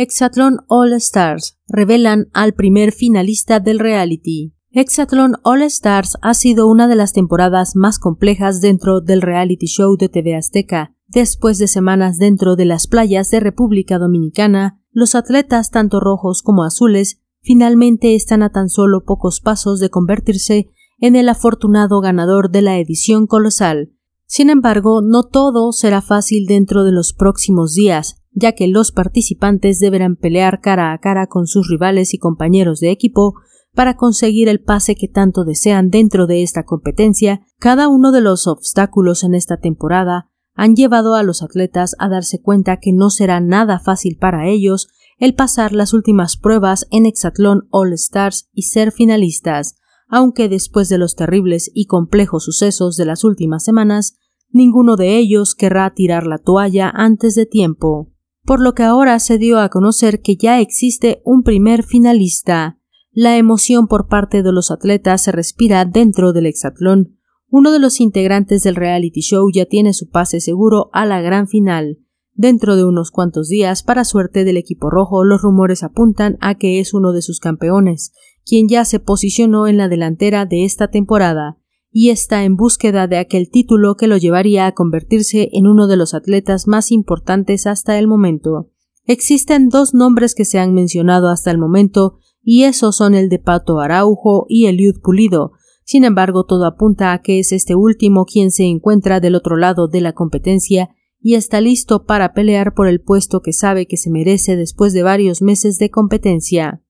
Hexatlon All Stars revelan al primer finalista del reality. Hexathlon All Stars ha sido una de las temporadas más complejas dentro del reality show de TV Azteca. Después de semanas dentro de las playas de República Dominicana, los atletas tanto rojos como azules finalmente están a tan solo pocos pasos de convertirse en el afortunado ganador de la edición colosal. Sin embargo, no todo será fácil dentro de los próximos días, ya que los participantes deberán pelear cara a cara con sus rivales y compañeros de equipo para conseguir el pase que tanto desean dentro de esta competencia, cada uno de los obstáculos en esta temporada han llevado a los atletas a darse cuenta que no será nada fácil para ellos el pasar las últimas pruebas en Hexatlón All Stars y ser finalistas, aunque después de los terribles y complejos sucesos de las últimas semanas, ninguno de ellos querrá tirar la toalla antes de tiempo por lo que ahora se dio a conocer que ya existe un primer finalista. La emoción por parte de los atletas se respira dentro del hexatlón. Uno de los integrantes del reality show ya tiene su pase seguro a la gran final. Dentro de unos cuantos días, para suerte del equipo rojo, los rumores apuntan a que es uno de sus campeones, quien ya se posicionó en la delantera de esta temporada y está en búsqueda de aquel título que lo llevaría a convertirse en uno de los atletas más importantes hasta el momento. Existen dos nombres que se han mencionado hasta el momento, y esos son el de Pato Araujo y Eliud Pulido. Sin embargo, todo apunta a que es este último quien se encuentra del otro lado de la competencia y está listo para pelear por el puesto que sabe que se merece después de varios meses de competencia.